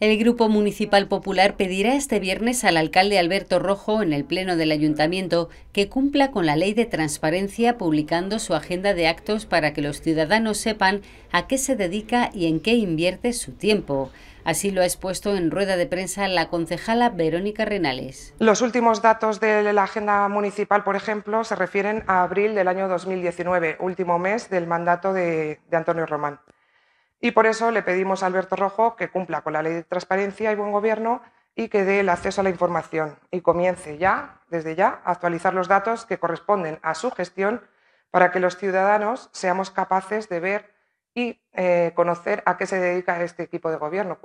El Grupo Municipal Popular pedirá este viernes al alcalde Alberto Rojo en el Pleno del Ayuntamiento que cumpla con la ley de transparencia publicando su agenda de actos para que los ciudadanos sepan a qué se dedica y en qué invierte su tiempo. Así lo ha expuesto en rueda de prensa la concejala Verónica Renales. Los últimos datos de la agenda municipal, por ejemplo, se refieren a abril del año 2019, último mes del mandato de, de Antonio Román. Y por eso le pedimos a Alberto Rojo que cumpla con la ley de transparencia y buen gobierno y que dé el acceso a la información y comience ya, desde ya, a actualizar los datos que corresponden a su gestión para que los ciudadanos seamos capaces de ver y eh, conocer a qué se dedica este equipo de gobierno.